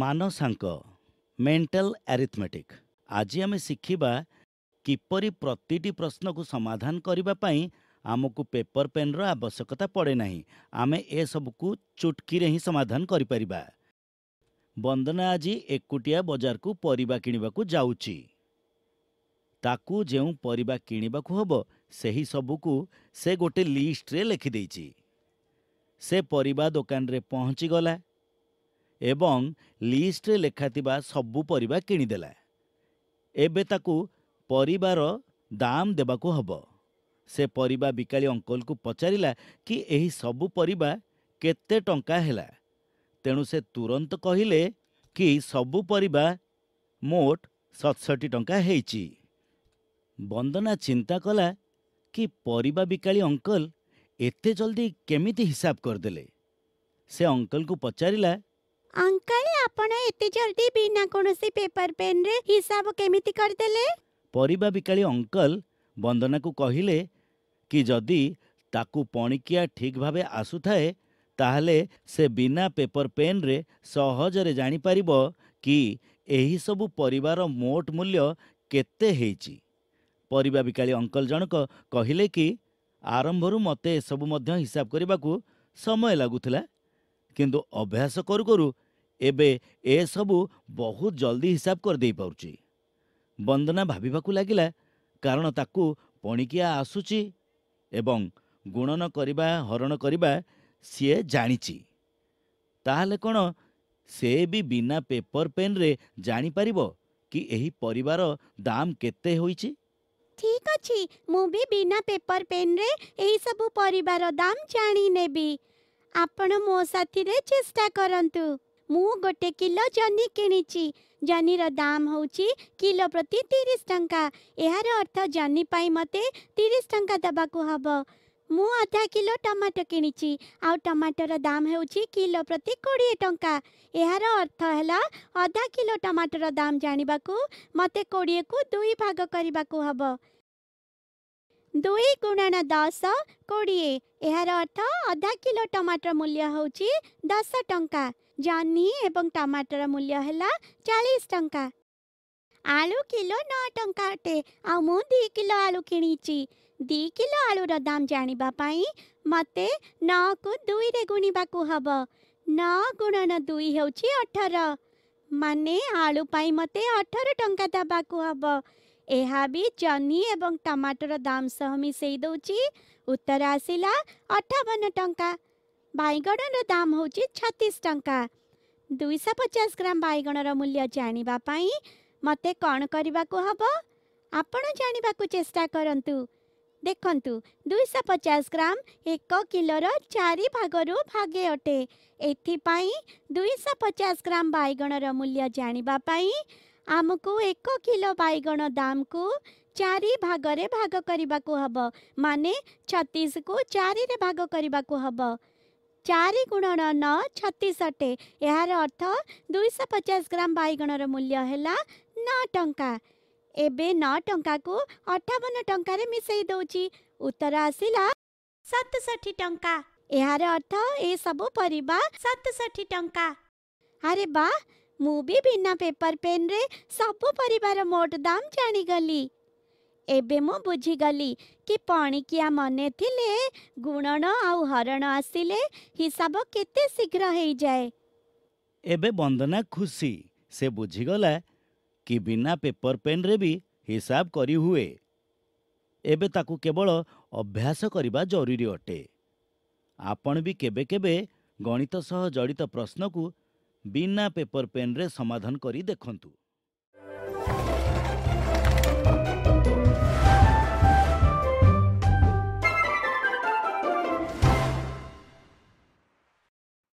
ମାନସାଙ୍କ mental arithmetic ଆଜି ଆମେ ଶିଖିବା କିପରି ପ୍ରତିଟି ପ୍ରଶ୍ନକୁ ସମାଧାନ କରିବା ପାଇଁ ଆମକୁ ପେପର ପେନ୍ର ଆବଶ୍ୟକତା ପଡ଼େ ନାହିଁ ଆମେ ଏସବୁକୁ ଚୁଟକିରେ ହିଁ ସମାଧାନ କରିପାରିବା ବନ୍ଦନା ଆଜି ଏକୁଟିଆ ବଜାରକୁ ପରିବା କିଣିବାକୁ ଯାଉଛି ତାକୁ ଯେଉଁ ପରିବା କିଣିବାକୁ ହେବ ସେହି ସବୁକୁ ସେ ଗୋଟେ ଲିଷ୍ଟରେ ଲେଖିଦେଇଛି ସେ ପରିବା ଦୋକାନରେ ପହଞ୍ଚିଗଲା ଏବଂ ଲିଷ୍ଟରେ ଲେଖାଥିବା ସବୁ ପରିବା କିଣିଦେଲା ଏବେ ତାକୁ ପରିବାର ଦାମ ଦେବାକୁ ହେବ ସେ ପରିବା ବିକାଳି ଅଙ୍କଲକୁ ପଚାରିଲା କି ଏହି ସବୁ ପରିବା କେତେ ଟଙ୍କା ହେଲା ତେଣୁ ସେ ତୁରନ୍ତ କହିଲେ କି ସବୁ ପରିବା ମୋଟ ସତଷଠି ଟଙ୍କା ହେଇଛି ବନ୍ଦନା ଚିନ୍ତା କଲା କି ପରିବା ବିକାଳି ଅଙ୍କଲ ଏତେ ଜଲ୍ଦି କେମିତି ହିସାବ କରିଦେଲେ ସେ ଅଙ୍କଲକୁ ପଚାରିଲା ଅଙ୍କଲ ଆପଣ ଏତେ ଜଲ୍ଦି ବିନା କୌଣସି ପେପର ପେନ୍ରେ ହିସାବ କେମିତି କରିଦେଲେ ପରିବା ବିକାଳି ଅଙ୍କଲ ବନ୍ଦନାକୁ କହିଲେ କି ଯଦି ତାକୁ ପଣିକିଆ ଠିକ୍ ଭାବେ ଆସୁଥାଏ ତାହେଲେ ସେ ବିନା ପେପର ପେନ୍ରେ ସହଜରେ ଜାଣିପାରିବ କି ଏହିସବୁ ପରିବାର ମୋଟ ମୂଲ୍ୟ କେତେ ହେଇଛି ପରିବା ବିକାଳି ଅଙ୍କଲ ଜଣକ କହିଲେ କି ଆରମ୍ଭରୁ ମୋତେ ଏସବୁ ମଧ୍ୟ ହିସାବ କରିବାକୁ ସମୟ ଲାଗୁଥିଲା କିନ୍ତୁ ଅଭ୍ୟାସ କରୁ କରୁ ଏବେ ଏସବୁ ବହୁତ ଜଲ୍ଦି ହିସାବ କରିଦେଇପାରୁଛି ବନ୍ଦନା ଭାବିବାକୁ ଲାଗିଲା କାରଣ ତାକୁ ପଣିକିଆ ଆସୁଛି ଏବଂ ଗୁଣନ କରିବା ହରଣ କରିବା ସିଏ ଜାଣିଛି ତାହେଲେ କ'ଣ ସେ ବି ବିନା ପେପର ପେନ୍ରେ ଜାଣିପାରିବ କି ଏହି ପରିବାର ଦାମ କେତେ ହୋଇଛି ଠିକ୍ ଅଛି ମୁଁ ବି ବିନା ପେପର ପେନ୍ରେ ଏହିସବୁ ପରିବାର ଦାମ ଜାଣିନେବି ଆପଣ ମୋ ସାଥିରେ ଚେଷ୍ଟା କରନ୍ତୁ ମୁଁ ଗୋଟେ କିଲୋ ଜହ୍ନି କିଣିଛି ଜହ୍ନିର ଦାମ୍ ହେଉଛି କିଲୋ ପ୍ରତି ତିରିଶ ଟଙ୍କା ଏହାର ଅର୍ଥ ଜହ୍ନି ପାଇଁ ମୋତେ ତିରିଶ ଟଙ୍କା ଦେବାକୁ ହେବ ମୁଁ ଅଧା କିଲୋ ଟମାଟୋ କିଣିଛି ଆଉ ଟମାଟୋର ଦାମ୍ ହେଉଛି କିଲୋ ପ୍ରତି କୋଡ଼ିଏ ଟଙ୍କା ଏହାର ଅର୍ଥ ହେଲା ଅଧା କିଲୋ ଟମାଟୋର ଦାମ୍ ଜାଣିବାକୁ ମୋତେ କୋଡ଼ିଏକୁ ଦୁଇ ଭାଗ କରିବାକୁ ହେବ ଦୁଇ ଗୁଣନ ଦଶ କୋଡ଼ିଏ ଏହାର ଅର୍ଥ ଅଧା କିଲୋ ଟମାଟର ମୂଲ୍ୟ ହେଉଛି ଦଶ ଟଙ୍କା ଜହ୍ନି ଏବଂ ଟମାଟର ମୂଲ୍ୟ ହେଲା ଚାଳିଶ ଟଙ୍କା ଆଳୁ କିଲୋ ନଅ ଟଙ୍କା ଅଟେ ଆଉ ମୁଁ ଦୁଇ କିଲୋ ଆଳୁ କିଣିଛି ଦୁଇ କିଲୋ ଆଳୁର ଦାମ୍ ଜାଣିବା ପାଇଁ ମୋତେ ନଅକୁ ଦୁଇରେ ଗୁଣିବାକୁ ହେବ ନଅ ଗୁଣନ ଦୁଇ ହେଉଛି ଅଠର ମାନେ ଆଳୁ ପାଇଁ ମୋତେ ଅଠର ଟଙ୍କା ଦେବାକୁ ହେବ ଏହା ବି ଜହ୍ନି ଏବଂ ଟମାଟୋର ଦାମ୍ ସହ ମିଶାଇ ଦେଉଛି ଉତ୍ତର ଆସିଲା ଅଠାବନ ଟଙ୍କା ବାଇଗଣର ଦାମ୍ ହେଉଛି ଛତିଶ ଟଙ୍କା ଦୁଇଶହ ପଚାଶ ଗ୍ରାମ ବାଇଗଣର ମୂଲ୍ୟ ଜାଣିବା ପାଇଁ ମୋତେ କ'ଣ କରିବାକୁ ହେବ ଆପଣ ଜାଣିବାକୁ ଚେଷ୍ଟା କରନ୍ତୁ ଦେଖନ୍ତୁ ଦୁଇଶହ ପଚାଶ ଗ୍ରାମ ଏକ କିଲୋର ଚାରି ଭାଗରୁ ଭାଗେ ଅଟେ ଏଥିପାଇଁ ଦୁଇଶହ ପଚାଶ ଗ୍ରାମ ବାଇଗଣର ମୂଲ୍ୟ ଜାଣିବା ପାଇଁ ଆମକୁ ଏକ କିଲୋ ବାଇଗଣ ଦାମକୁ ଚାରି ଭାଗରେ ଭାଗ କରିବାକୁ ହେବ ମାନେ ଛତିଶକୁ ଚାରିରେ ଭାଗ କରିବାକୁ ହେବ ଚାରି ଗୁଣନ ନଅ ଛତିଶ ଅଟେ ଏହାର ଅର୍ଥ ଦୁଇଶହ ପଚାଶ ଗ୍ରାମ ବାଇଗଣର ମୂଲ୍ୟ ହେଲା ନଅ ଟଙ୍କା ଏବେ ନଅ ଟଙ୍କାକୁ ଅଠାବନ ଟଙ୍କାରେ ମିଶାଇ ଦେଉଛି ଉତ୍ତର ଆସିଲା ସତଷଠି ଟଙ୍କା ଏହାର ଅର୍ଥ ଏସବୁ ପରିବା ସତଷଠି ଟଙ୍କା ଆରେ ବା ମୁଁ ବି ବିନା ପେପର ପେନ୍ରେ ସବୁ ପରିବାର ମୋଟ ଦାମ ଜାଣିଗଲି ଏବେ ମୁଁ ବୁଝିଗଲି କି ପଣିକିଆ ମନେ ଥିଲେ ଗୁଣନ ଆଉ ହରଣ ଆସିଲେ ହିସାବ କେତେ ଶୀଘ୍ର ହେଇଯାଏ ଏବେ ବନ୍ଦନା ଖୁସି ସେ ବୁଝିଗଲା କି ବିନା ପେପର ପେନ୍ରେ ବି ହିସାବ କରିହୁଏ ଏବେ ତାକୁ କେବଳ ଅଭ୍ୟାସ କରିବା ଜରୁରୀ ଅଟେ ଆପଣ ବି କେବେ କେବେ ଗଣିତ ସହ ଜଡ଼ିତ ପ୍ରଶ୍ନକୁ बिना पेपर पेन रे समाधान करी देखंतु